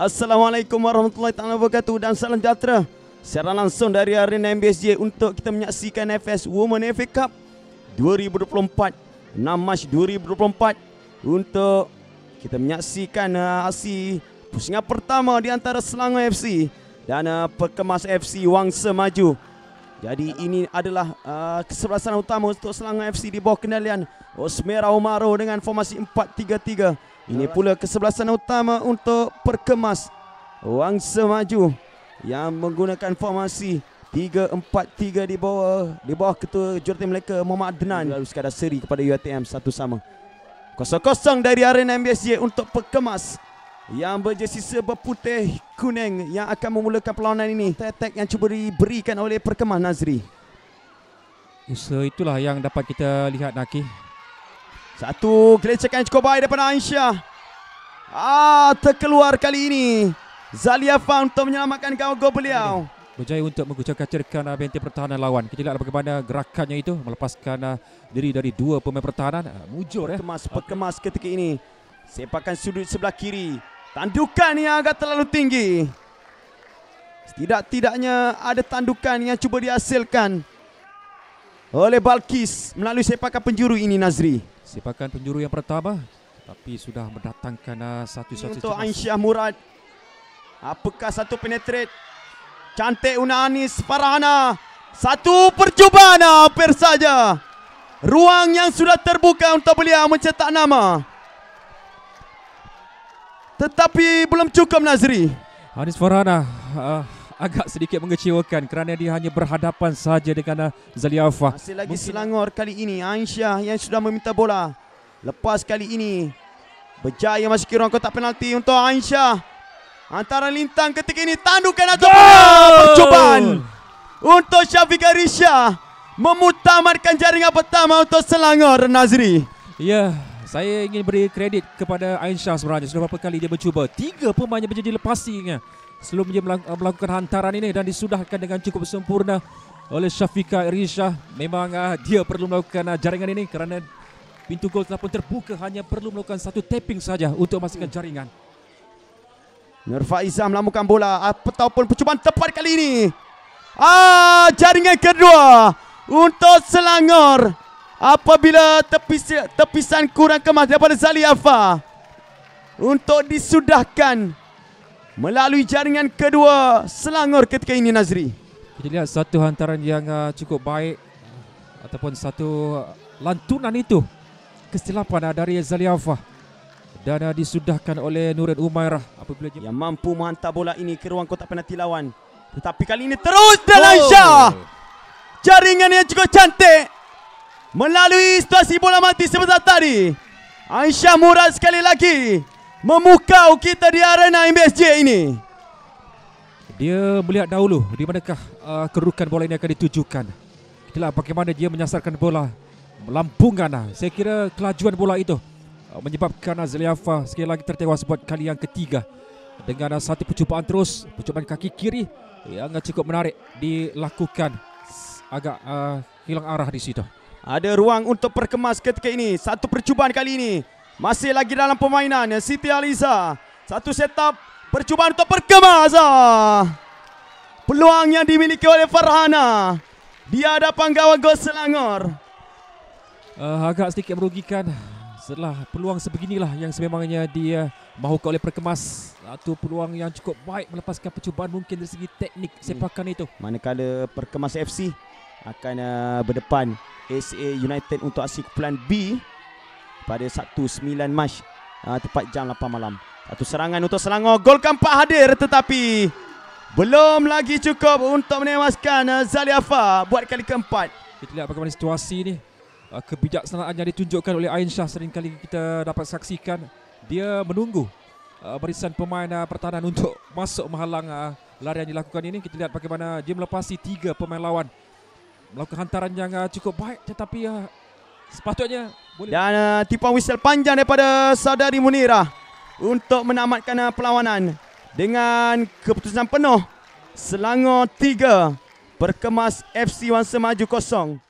Assalamualaikum warahmatullahi taala wabarakatuh dan salam sejahtera. Siaran langsung dari Arena MBSJ untuk kita menyaksikan FS Women FA Cup 2024 6 Mac 2024 untuk kita menyaksikan uh, aksi pusingan pertama di antara Selangor FC dan uh, Perkemas FC Wangsa Maju. Jadi ini adalah uh, kesebelasan utama untuk Selangor FC di bawah kendalian Osmera Umaro dengan formasi 4-3-3 ini pula kesebelasan utama untuk perkemas Wang Semaju yang menggunakan formasi 3-4-3 di bawah di bawah ketua jurutim mereka Muhammad Adnan lalu sekadar seri kepada UATM satu sama. kosong kosong dari arena MBSJ untuk perkemas yang berjesisa putih kuning yang akan memulakan perlawanan ini. Attack yang cuba diberikan oleh perkemas Nazri. Usaha itulah yang dapat kita lihat Nakih. Satu gelecekan cukup baik daripada Aisyah. Ah, terkeluar kali ini. Zalia Fang untuk menyelamatkan kawan gol beliau. Berjaya untuk mengucapkan kacirkan ah, benteng pertahanan lawan. Kita lihat bagaimana gerakannya itu melepaskan ah, diri dari dua pemain pertahanan. Ah, mujur perkemas, eh. ya. Perkemas okay. ketika ini. Sepakan sudut sebelah kiri. Tandukan yang agak terlalu tinggi. tidak tidaknya ada tandukan yang cuba dihasilkan oleh Balkis melalui sepakan penjuru ini Nazri. Sepakan penjuru yang pertama tapi sudah mendatangkan ah, satu-satu Untuk Aisyah Murad. Apakah satu penetrate? Cantik Una Anis Farhana. Satu percubaan ah, hampir saja. Ruang yang sudah terbuka untuk beliau mencetak nama. Tetapi belum cukup Nazri. Anis Farhana. Uh, agak sedikit mengecewakan kerana dia hanya berhadapan saja dengan ah, Zalia Afah. Masih lagi Mungkin... Selangor kali ini Aisyah yang sudah meminta bola. Lepas kali ini berjaya masuk ruang kotak penalti untuk Aisyah. Antara lintang ketik ini tandukan atau percubaan untuk Syafiq Arisha memutamatkan jaringan pertama untuk Selangor Nazri. Ya, yeah. Saya ingin beri kredit kepada Aisyah sebenarnya Sudah berapa kali dia mencuba Tiga pemain yang berjanji lepasinya sebelum dia eh, melakukan hantaran ini dan disudahkan dengan cukup sempurna oleh Syafika Irisha memang uh, dia perlu melakukan uh, jaringan ini kerana pintu gol telah pun terbuka hanya perlu melakukan satu tapping saja untuk memastikan jaringan Nur Faizah melambungkan bola ataupun percubaan tepat kali ini ah jaringan kedua untuk Selangor apabila tepis, tepisan kurang kemas daripada Zali Alfa untuk disudahkan melalui jaringan kedua Selangor ketika ini Nazri. Kita lihat satu hantaran yang uh, cukup baik ataupun satu lantunan itu kesilapan dari Zaliafa dan uh, disudahkan oleh Nurul Umairah apabila yang mampu menghantar bola ini ke ruang kotak penalti lawan. Tetapi kali ini terus dan oh. Aisyah. Jaringan yang cukup cantik melalui situasi bola mati sebentar tadi. Aisyah Murad sekali lagi memukau kita di arena MBSJ ini. Dia melihat dahulu di manakah uh, kerukan bola ini akan ditujukan. Itulah bagaimana dia menyasarkan bola. Melampungkan. Saya kira kelajuan bola itu uh, menyebabkan Azliafa sekali lagi tertewas buat kali yang ketiga. Dengan uh, satu percubaan terus, percubaan kaki kiri yang cukup menarik dilakukan agak uh, hilang arah di situ. Ada ruang untuk perkemas ketika ini. Satu percubaan kali ini. Masih lagi dalam permainan Siti Aliza. Satu set up percubaan untuk perkemas. Peluang yang dimiliki oleh Farhana. Dia ada panggawa gol Selangor. Uh, agak sedikit merugikan setelah peluang sebeginilah yang sememangnya dia mahukan oleh perkemas. Satu peluang yang cukup baik melepaskan percubaan mungkin dari segi teknik hmm. sepakan itu. Manakala perkemas FC akan uh, berdepan SA United untuk aksi plan B pada Sabtu 9 Mac uh, tepat jam 8 malam. Satu serangan untuk Selangor. Gol keempat hadir tetapi belum lagi cukup untuk menewaskan ah, Zaliafa buat kali keempat. Kita lihat bagaimana situasi ni. Ah, kebijaksanaan yang ditunjukkan oleh Ain Shah kali kita dapat saksikan dia menunggu barisan pemain pertahanan untuk masuk menghalang larian yang dilakukan ini. Kita lihat bagaimana dia melepasi tiga pemain lawan melakukan hantaran yang cukup baik tetapi sepatutnya dan uh, tipuan whistle panjang daripada saudari Munira untuk menamatkan uh, perlawanan dengan keputusan penuh Selangor 3 berkemas FC Wangsa Maju 0.